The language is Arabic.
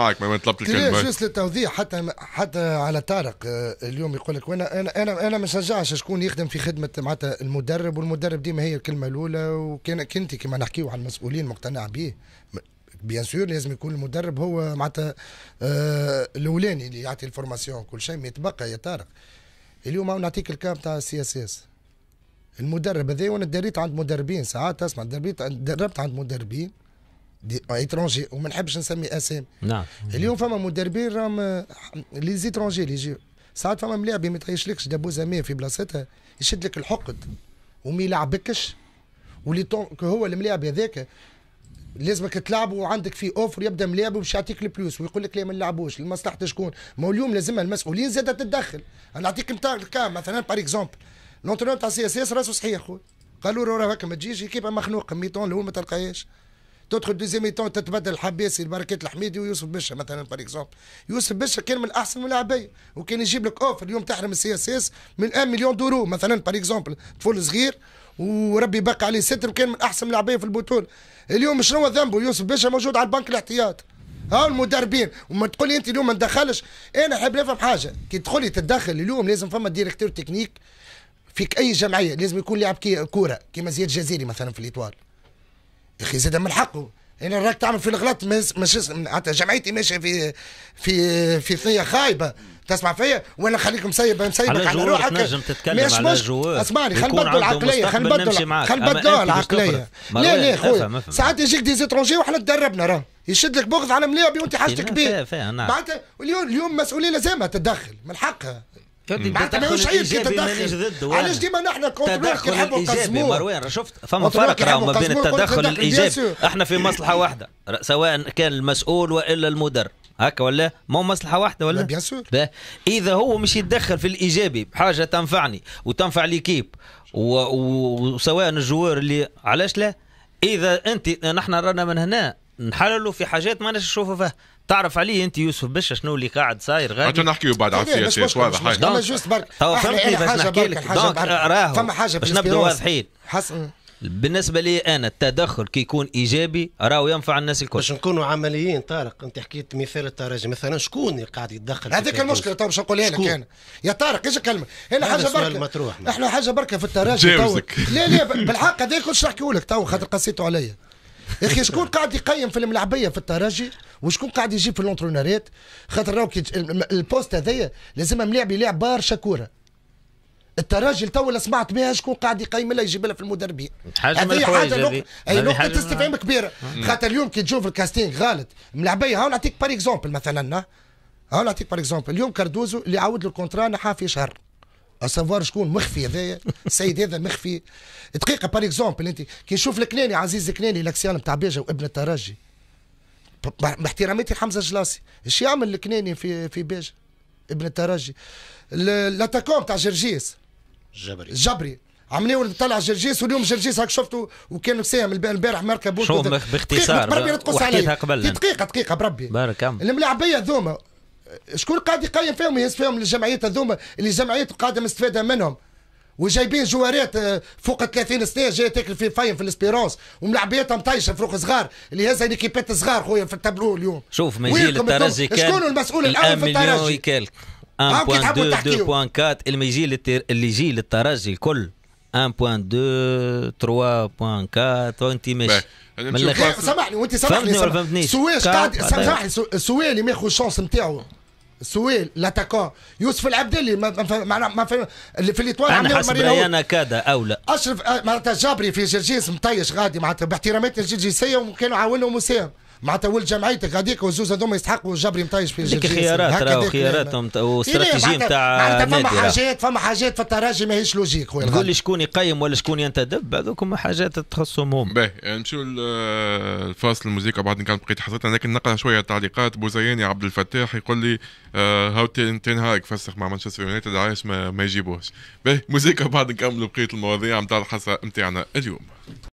معك ما طلبت الكلمه جست للتوضيح حتى حتى على طارق آه، اليوم يقول لك وانا انا انا انا ما نشجعش شكون يخدم في خدمه معناتها المدرب والمدرب ديما هي الكلمه الاولى وكان انت كما نحكيو على المسؤولين مقتنع به بيان سور لازم يكون المدرب هو معناتها آه، الاولاني اللي يعطي الفورماسيون كل شيء ما يتبقى يا طارق اليوم نعطيك الكام تاع السي اس اس المدرب هذا وانا دريت عند مدربين ساعات اسمع دربت عند مدربين اترونجي وما نحبش نسمي اسامي نعم اليوم فما مدربين راهم لي زيترونجي اللي يجيو ساعات فما ملاعب ما يطيشلكش دابو مية في بلاصتها يشد لك الحقد وما يلعبكش واللي هو الملاعب هذاك لازمك تلعبه وعندك فيه اوفر يبدا ملاعبه باش يعطيك البلوس ويقول لك لا ما نلعبوش لمصلحه شكون؟ ما اليوم لازمها المسؤولين زاد تتدخل انا نعطيك مثال مثلا بار اكزومبل لونترون تاع سي اس اس راسه صحيح خويا قالوا له راه هكا ما تجيش كيف مخنوق ميتون الاول ما تلقاهاش تدخل دوزيام ايتون تتبدل الحباسي البركات الحميدي ويوسف بشا مثلا بار اكزومبل يوسف بشا كان من احسن الملاعبين وكان يجيب لك اوفر اليوم تحرم السي اس اس من 1 مليون دورو مثلا بار اكزومبل طفل صغير وربي بقى عليه ستر وكان من احسن الملاعبين في البطوله اليوم شنو هو ذنبه يوسف باشا موجود على البنك الاحتياط ها المدربين وما تقول لي انت اليوم ما ندخلش انا احب نفهم حاجه كي تدخل تتدخل اليوم لازم فما ديريكتور تكنيك فيك اي جمعيه لازم يكون لاعب كوره كيما زياد الجزيري مثلا في الاطوال يا اخي زاد من حقه يعني راك تعمل في الغلط مش حتى جمعيتي ماشيه في في في ثنيه خايبه تسمع فيا وانا خليك مسيب مسيبك على روحك تنجم تتكلم مش على الجوار اسمعني خلينا نبدلوا العقليه خلينا نبدلوا خلينا نبدلوا العقليه لا لا خويا ساعات يجيك دي زيترونجي وحنا تدربنا راه يشد لك بغض على مليابي وانت حاجتك بيه نعم. معناتها اليوم اليوم مسؤوليه لازمها تتدخل من حقها فهمتني معناتها ماهوش عيب كي تدخل علاش ديما نحن كونترول كي نحبوا نقسموه مروان شفت فما فرق راهو ما بين التدخل الايجابي احنا في مصلحه واحده سواء كان المسؤول والا المدرب هكا ولا مو مصلحه واحده ولا بيان سور اذا هو مش يتدخل في الايجابي بحاجه تنفعني وتنفع ليكيب وسواء الجوار اللي علاش لا اذا انت نحن رانا من هنا نحللوا في حاجات ما نشوفوا فيها تعرف عليه انت يوسف باش شنو اللي قاعد صاير غادي عطونا نحكيو بعد على السياسه واضح حاجه انا جوست برك تو فهمتني باش نحكي لك راهو فما حاجه باش نبدا واضحين حسن بالنسبه لي انا التدخل كي يكون ايجابي راهو ينفع الناس الكل باش نكونوا عمليين طارق انت حكيت مثال التراجم مثلا شكون اللي قاعد يتدخل هذيك المشكله تو باش نقول لك انا يا طارق ايش كلمه هنا حاجه بركه احنا حاجه بركه في التراجم لا لا بالحق هذا كل شيء نحكيه لك تو خاطر قسيتوا عليا يا اخي شكون قاعد يقيم في الملعبيه في الترجي وشكون قاعد يجيب في لونتروناريت خاطر راهو البوست هذايا لازم ملاعب يلعب برشا كوره الترجي تو اللي سمعت بها شكون قاعد يقيم لها يجيب لها في المدربين حاجه من الحوايج اي نقطه استفهام كبيره خاطر اليوم كي تشوف الكاستينغ غالط ملعبيه هاو نعطيك بار اكزومبل مثلا هاو نعطيك بار اكزومبل اليوم كاردوزو اللي عاود له الكونترا نحاه في شهر اسافوار شكون مخفي هذايا السيد هذا مخفي دقيقه بار اكزومبل انت كي نشوف الكناني عزيز الكناني الاكسيان نتاع بيجا وابن الترجي باحتراماتي حمزه جلاسي ايش يعمل الكناني في في بيجا ابن الترجي الاتاكون تاع جرجيس جبري جبري ولد طلع جرجيس واليوم جرجيس هاك شفته وكان مساهم البارح مركب شوف باختصار بربي نتقص عليه قبل دقيقه دقيقه بربي بارك الملاعبيه ذوما شكون قاعد يقيم فيهم يهز فيهم الجمعيات هذوما اللي الجمعيات قاعده مستفاده منهم وجايبين جوارات آه، فوق 30 سنه جايه تاكل في فايم في الاسبيرونس وملعبياتهم مطيشه فروق صغار اللي هزها ليكيبات صغار خويا في التابلو اليوم شوف من جيل الترجي كان شكون المسؤول الاول في الترجي؟ كالك 1.2 2.4 اللي يجي اللي يجي للترجي الكل 1.2 3.4 وانت ماشي سامحني وانت سامحني سواش قاعد سامحني سوالي ما ياخذ الشانس نتاعو سويل لاتاكو يوسف العبدلي ما ما اللي في الاطوال انا حسب رايي انا كاد اولى اشرف آه، معناتها جابري في جرجيس مطيش غادي معناتها باحترامات الجرجيسيه وكانوا عاونهم وساهم معناتها جمعيتك غاديك وزوز هذوما يستحقوا جبري مطيش في الجيش خيارات راهو يعني. خياراتهم واستراتيجيه نتاع معناتها فما حاجات فما حاجات في التراجي ماهيش لوجيك تقول لي شكون يقيم ولا شكون ينتدب هذوك هما حاجات تخصهم هم باهي يعني نمشيو الفاصل الموسيقى بعد كان بقيت حضرتها لكن نقرا شويه تعليقات بوزياني عبد الفتاح يقول لي هاو تين هاك فسخ مع مانشستر يونايتد عايش ما, يجيبوش يجيبوهش باهي موسيقى بعد نكملوا بقيه المواضيع نتاع الحصه نتاعنا اليوم